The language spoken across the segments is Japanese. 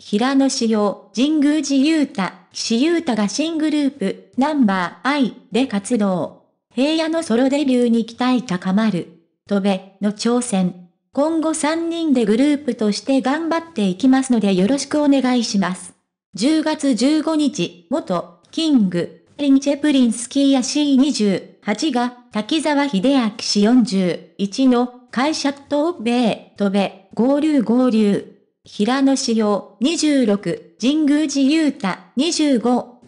平野紫耀、神宮寺勇太、岸優太が新グループ、ナンバー I で活動。平野のソロデビューに期待高まる。とべ、の挑戦。今後3人でグループとして頑張っていきますのでよろしくお願いします。10月15日、元、キング、リンチェプリンスキーや C28 が、滝沢秀明氏41の、会社と米、とべ、合流合流。平野紫耀26、神宮寺勇太25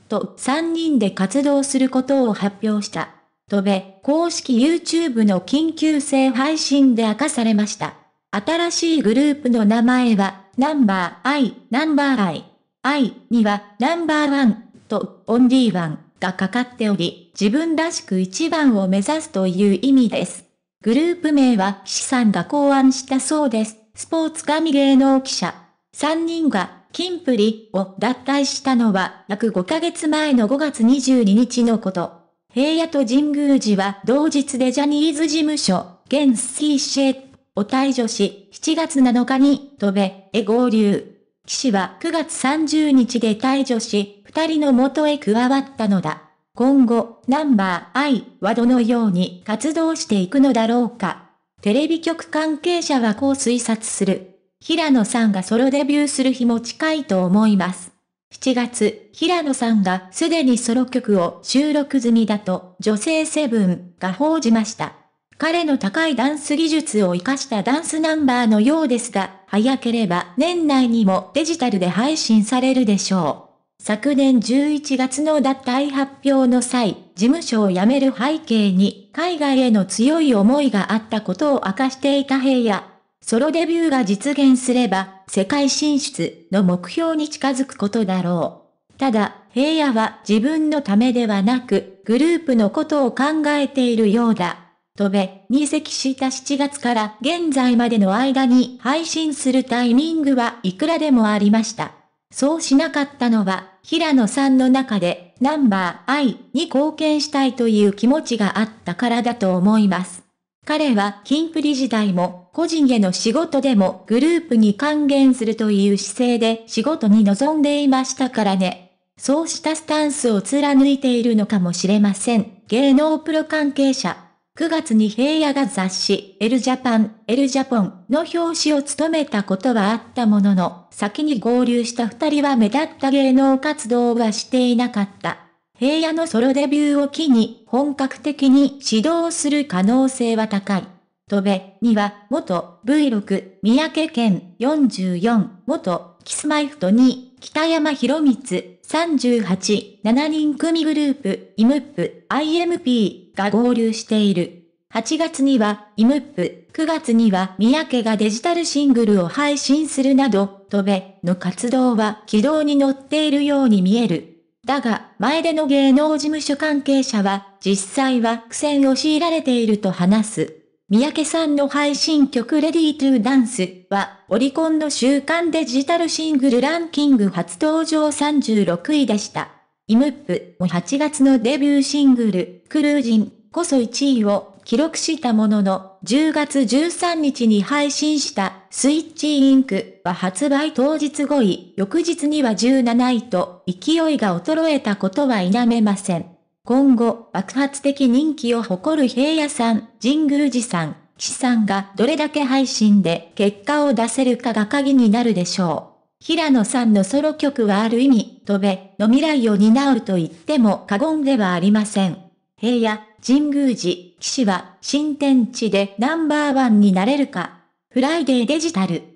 と3人で活動することを発表した。とべ、公式 YouTube の緊急性配信で明かされました。新しいグループの名前は、ナンバー I、ナンバー I。I には、ナンバーワンと、オンリーワンがかかっており、自分らしく一番を目指すという意味です。グループ名は、岸さんが考案したそうです。スポーツ紙芸能記者、3人が、キンプリを脱退したのは約5ヶ月前の5月22日のこと。平野と神宮寺は同日でジャニーズ事務所、現スキーシェイを退場し、7月7日に、飛べ、へ合流。士は9月30日で退場し、二人の元へ加わったのだ。今後、ナンバー I はどのように活動していくのだろうか。テレビ局関係者はこう推察する。平野さんがソロデビューする日も近いと思います。7月、平野さんがすでにソロ曲を収録済みだと、女性セブンが報じました。彼の高いダンス技術を活かしたダンスナンバーのようですが、早ければ年内にもデジタルで配信されるでしょう。昨年11月の脱退発表の際、事務所を辞める背景に海外への強い思いがあったことを明かしていた平野。ソロデビューが実現すれば世界進出の目標に近づくことだろう。ただ、平野は自分のためではなく、グループのことを考えているようだ。とべ、入籍した7月から現在までの間に配信するタイミングはいくらでもありました。そうしなかったのは、平野さんの中でナンバー I に貢献したいという気持ちがあったからだと思います。彼はキンプリ時代も、個人への仕事でもグループに還元するという姿勢で仕事に臨んでいましたからね。そうしたスタンスを貫いているのかもしれません。芸能プロ関係者。9月に平野が雑誌、エルジャパン、エルジャポンの表紙を務めたことはあったものの、先に合流した二人は目立った芸能活動はしていなかった。平野のソロデビューを機に、本格的に指導する可能性は高い。とべ、には、元 V6、三宅健44、元キスマイフト2、北山博光、38、7人組グループ、イムップ、IMP が合流している。8月には、イムップ、9月には、三宅がデジタルシングルを配信するなど、飛べの活動は軌道に乗っているように見える。だが、前での芸能事務所関係者は、実際は苦戦を強いられていると話す。三宅さんの配信曲レディートゥーダンスは、オリコンの週間デジタルシングルランキング初登場36位でした。イムップも8月のデビューシングル、クルージンこそ1位を記録したものの、10月13日に配信したスイッチインクは発売当日5位、翌日には17位と勢いが衰えたことは否めません。今後、爆発的人気を誇る平野さん、神宮寺さん、岸さんがどれだけ配信で結果を出せるかが鍵になるでしょう。平野さんのソロ曲はある意味、飛べの未来を担うと言っても過言ではありません。平野、神宮寺、騎士は新天地でナンバーワンになれるか。フライデーデジタル。